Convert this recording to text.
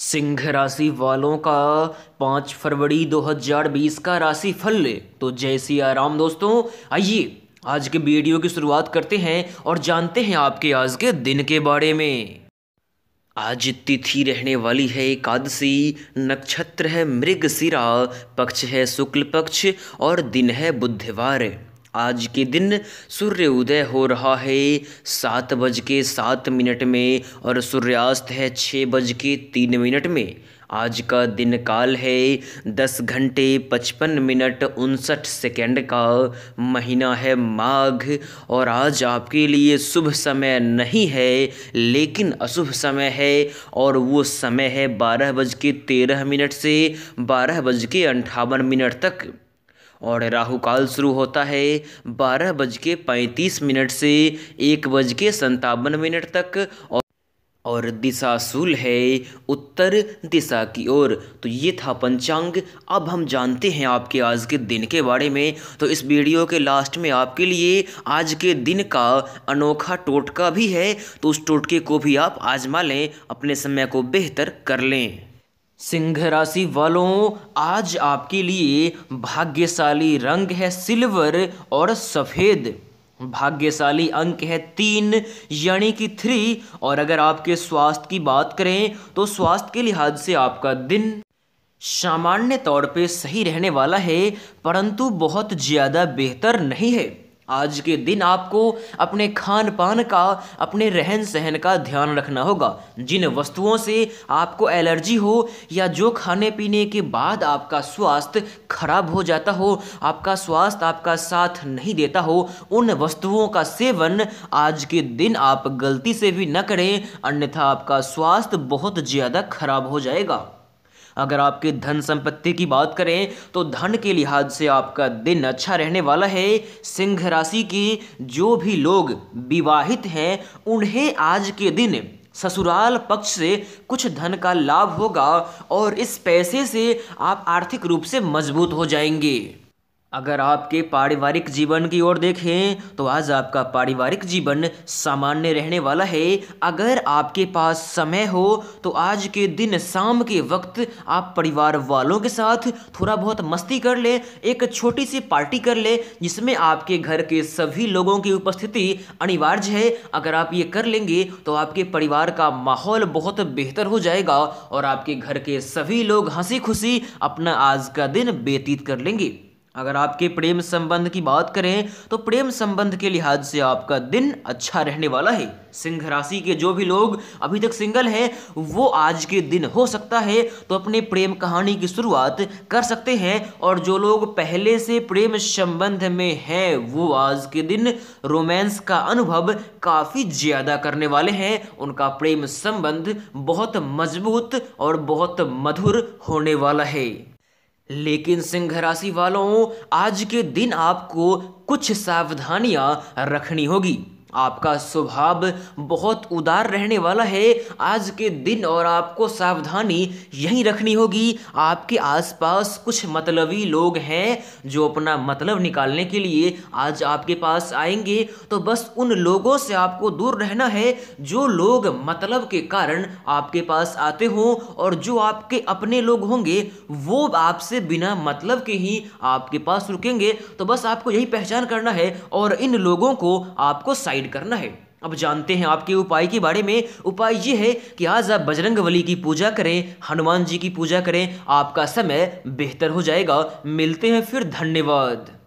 सिंह राशि वालों का पाँच फरवरी 2020 का राशि फल ले तो जय सी आराम दोस्तों आइए आज के वीडियो की शुरुआत करते हैं और जानते हैं आपके आज के दिन के बारे में आज तिथि रहने वाली है एकादशी नक्षत्र है मृग सिरा पक्ष है शुक्ल पक्ष और दिन है बुधवार आज के दिन सूर्य उदय हो रहा है सात बज के सात मिनट में और सूर्यास्त है छः बज के तीन मिनट में आज का दिन काल है दस घंटे पचपन मिनट उनसठ सेकेंड का महीना है माघ और आज आपके लिए शुभ समय नहीं है लेकिन अशुभ समय है और वो समय है बारह बज के तेरह मिनट से बारह बज के अंठावन मिनट तक और राहु काल शुरू होता है बारह बज के पैंतीस मिनट से एक बज के संतावन मिनट तक और और दिशा सूल है उत्तर दिशा की ओर तो ये था पंचांग अब हम जानते हैं आपके आज के दिन के बारे में तो इस वीडियो के लास्ट में आपके लिए आज के दिन का अनोखा टोटका भी है तो उस टोटके को भी आप आजमा लें अपने समय को बेहतर कर लें सिंह राशि वालों आज आपके लिए भाग्यशाली रंग है सिल्वर और सफ़ेद भाग्यशाली अंक है तीन यानी कि थ्री और अगर आपके स्वास्थ्य की बात करें तो स्वास्थ्य के लिहाज से आपका दिन सामान्य तौर पे सही रहने वाला है परंतु बहुत ज़्यादा बेहतर नहीं है आज के दिन आपको अपने खान पान का अपने रहन सहन का ध्यान रखना होगा जिन वस्तुओं से आपको एलर्जी हो या जो खाने पीने के बाद आपका स्वास्थ्य खराब हो जाता हो आपका स्वास्थ्य आपका साथ नहीं देता हो उन वस्तुओं का सेवन आज के दिन आप गलती से भी न करें अन्यथा आपका स्वास्थ्य बहुत ज़्यादा खराब हो जाएगा अगर आपके धन संपत्ति की बात करें तो धन के लिहाज से आपका दिन अच्छा रहने वाला है सिंह राशि के जो भी लोग विवाहित हैं उन्हें आज के दिन ससुराल पक्ष से कुछ धन का लाभ होगा और इस पैसे से आप आर्थिक रूप से मजबूत हो जाएंगे अगर आपके पारिवारिक जीवन की ओर देखें तो आज आपका पारिवारिक जीवन सामान्य रहने वाला है अगर आपके पास समय हो तो आज के दिन शाम के वक्त आप परिवार वालों के साथ थोड़ा बहुत मस्ती कर ले एक छोटी सी पार्टी कर ले जिसमें आपके घर के सभी लोगों की उपस्थिति अनिवार्य है अगर आप ये कर लेंगे तो आपके परिवार का माहौल बहुत बेहतर हो जाएगा और आपके घर के सभी लोग हंसी खुशी अपना आज का दिन व्यतीत कर लेंगे अगर आपके प्रेम संबंध की बात करें तो प्रेम संबंध के लिहाज से आपका दिन अच्छा रहने वाला है सिंह राशि के जो भी लोग अभी तक सिंगल हैं वो आज के दिन हो सकता है तो अपने प्रेम कहानी की शुरुआत कर सकते हैं और जो लोग पहले से प्रेम संबंध में हैं वो आज के दिन रोमांस का अनुभव काफ़ी ज़्यादा करने वाले हैं उनका प्रेम संबंध बहुत मजबूत और बहुत मधुर होने वाला है लेकिन सिंह राशि वालों आज के दिन आपको कुछ सावधानियां रखनी होगी आपका स्वभाव बहुत उदार रहने वाला है आज के दिन और आपको सावधानी यही रखनी होगी आपके आसपास कुछ मतलबी लोग हैं जो अपना मतलब निकालने के लिए आज आपके पास आएंगे तो बस उन लोगों से आपको दूर रहना है जो लोग मतलब के कारण आपके पास आते हों और जो आपके अपने लोग होंगे वो आपसे बिना मतलब के ही आपके पास रुकेंगे तो बस आपको यही पहचान करना है और इन लोगों को आपको साइड साइड करना है अब जानते हैं आपके उपाय के बारे में उपाय ये है कि आज आप बजरंग बली की पूजा करें हनुमान जी की पूजा करें आपका समय बेहतर हो जाएगा मिलते हैं फिर धन्यवाद